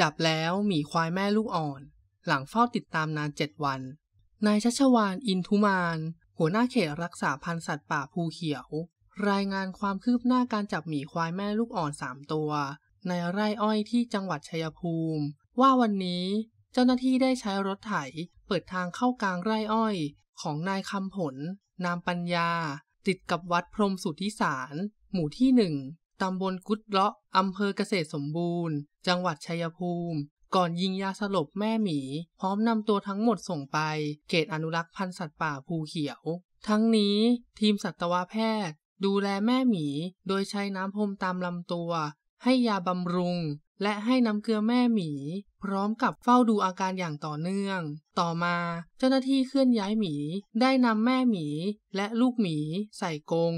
จับแล้วหมีควายแม่ลูกอ่อน หลังเฝ้าติดตามนานเจ็ดวัน นายชัชวานอินทุมาน หัวหน้าเขตรักษาพันธุ์สัตว์ป่าภูเขียว รายงานความคืบหน้าการจับหมีควายแม่ลูกอ่อนสามตัว ในไร่อ้อยที่จังหวัดชัยภูมิ ว่าวันนี้เจ้าหน้าที่ได้ใช้รถไถเปิดทางเข้ากลางไร่อ้อย ของนายคำผล นามปัญญาติดกับวัดพรมสุทธิสารหมู่ที่หนึ่งตำบลกุดเลาะ อำเภอเกษตรสมบูรณ์ จังหวัดชัยภูมิ ก่อนยิงยาสลบแม่หมี พร้อมนำตัวทั้งหมดส่งไปเขตอนุรักษ์พันธุ์สัตว์ป่าภูเขียว ทั้งนี้ทีมสัตวแพทย์ ดูแลแม่หมี โดยใช้น้ำพรมตามลำตัว ให้ยาบำรุง และให้น้ำเกลือแม่หมี พร้อมกับเฝ้าดูอาการอย่างต่อเนื่อง ต่อมาเจ้าหน้าที่เคลื่อนย้ายหมีได้นำแม่หมีและลูกหมีใส่กรง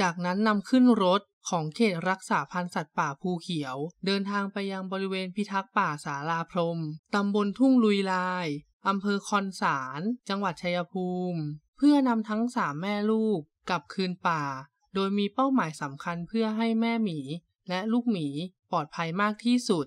จากนั้นนำขึ้นรถของเขตรักษาพันธุ์สัตว์ป่าภูเขียว เดินทางไปยังบริเวณพิทักษ์ป่าสาราพรมตำบลทุ่งลุยลาย อำเภอคอนสาร จังหวัดชัยภูมิ เพื่อนำทั้งสามแม่ลูกกลับคืนป่า โดยมีเป้าหมายสำคัญเพื่อให้แม่หมีและลูกหมีปลอดภัยมากที่สุด